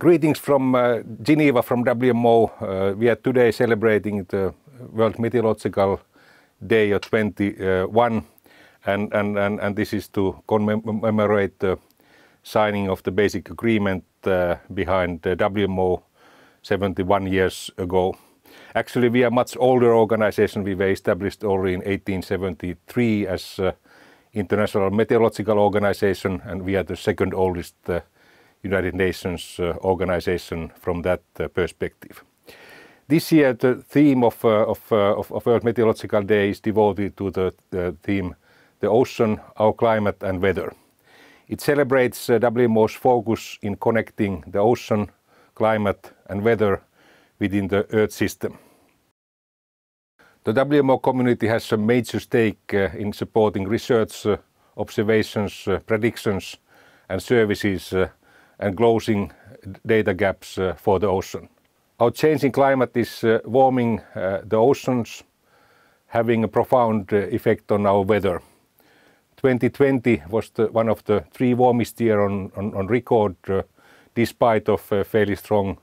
Greetings from uh, Geneva, from WMO. Uh, we are today celebrating the World Meteorological Day of 21, and, this is to commemorate the signing of the basic agreement uh, behind the WMO 71 years ago. Actually, we are much older organization. We were established already in 1873 as International Meteorological Organization, and we are the second oldest United Nations uh, organization from that uh, perspective. This year, the theme of, uh, of, of, World Meteorological Day is devoted to the theme The Ocean, Our Climate and Weather. It celebrates WMO's focus in connecting the ocean, climate and weather within the Earth system. The WMO community has a major stake in supporting research, observations, predictions and services and closing data gaps uh, for the ocean. Our changing climate is uh, warming uh, the oceans, having a profound effect on our weather. 2020 was the, one of the three warmest years on, on, on record, uh, despite of uh, fairly strong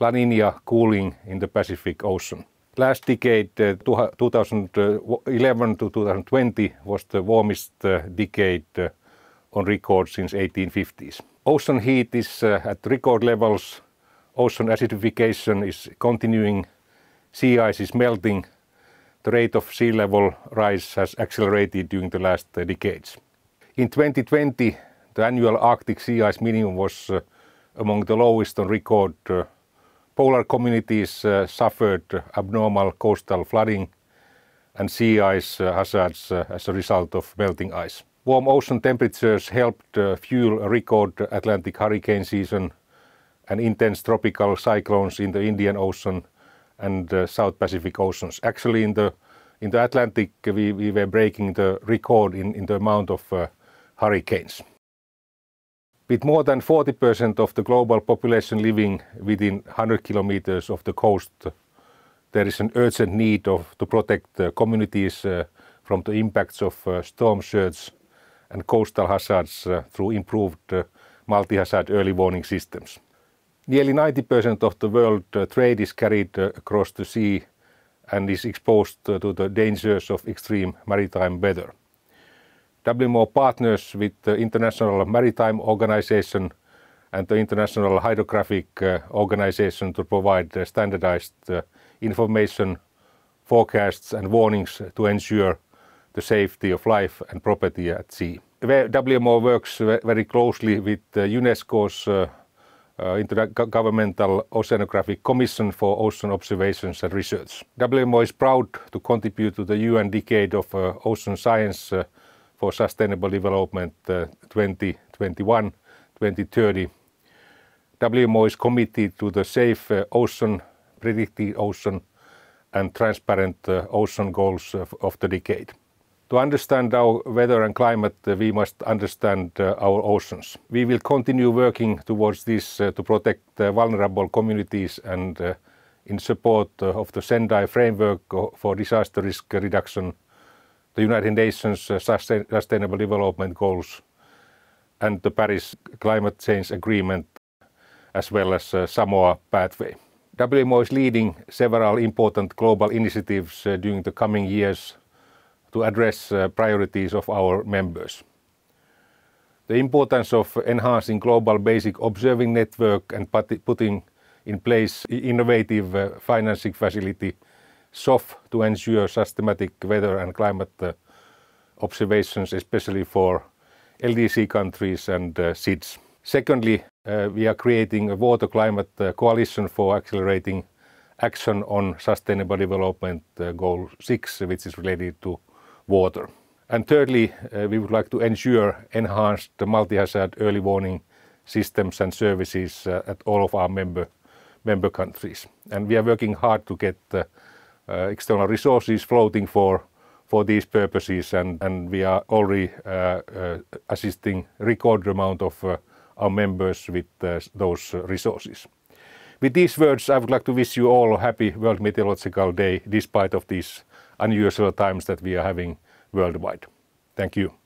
La Nina cooling in the Pacific Ocean. Last decade, uh, 2011 to 2020, was the warmest decade on record since 1850s. Ocean heat is uh, at record levels. Ocean acidification is continuing. Sea ice is melting. The rate of sea level rise has accelerated during the last uh, decades. In 2020, the annual Arctic sea ice minimum was uh, among the lowest on record. Polar communities suffered abnormal coastal flooding and sea ice hazards as a result of melting ice. Warm ocean temperatures helped uh, fuel a record Atlantic hurricane season and intense tropical cyclones in the Indian Ocean and uh, South Pacific Oceans. Actually, in the in the Atlantic, uh, we, we were breaking the record in, in the amount of uh, hurricanes. With more than 40% of the global population living within 100 kilometers of the coast, there is an urgent need of, to protect uh, communities from the impacts of uh, storm surge and coastal hazards uh, through improved uh, multi-hazard early warning systems. Nearly 90% of the world uh, trade is carried across the sea and is exposed to the dangers of extreme maritime weather. WMO partners with the International Maritime Organization and the International Hydrographic Organization to provide standardized information, forecasts and warnings to ensure the safety of life and property at sea. WMO works very closely with uh, UNESCO's uh, uh Intergovernmental Oceanographic Commission for Ocean Observations and Research. WMO is proud to contribute to the UN Decade of uh, Ocean Science uh, for Sustainable Development 2021-2030. Uh, WMO is committed to the safe ocean, predicted ocean and transparent ocean goals of, of the decade. To understand our weather and climate, uh, we must understand uh, our oceans. We will continue working towards this uh, to protect vulnerable communities and in support of the Sendai Framework for Disaster Risk Reduction, the United Nations Sustainable Development Goals, and the Paris Climate Change Agreement, as well as Samoa Pathway. WMO is leading several important global initiatives during the coming years to address uh, priorities of our members. The importance of enhancing global basic observing network and putting in place innovative uh, financing facility, SOF, to ensure systematic weather and climate uh, observations, especially for LDC countries and SIDS. Secondly, we are creating a water climate coalition for accelerating action on Sustainable Development Goal 6, which is related to water. And thirdly, uh, we would like to ensure enhanced multi-hazard early warning systems and services uh, at all of our member countries. And we are working hard to get uh, external resources floating for these purposes, and we are already assisting record amount of our members with those resources. With these words, I would like to wish you all a happy World Meteorological Day, despite of these unusual times that we are having worldwide. Thank you.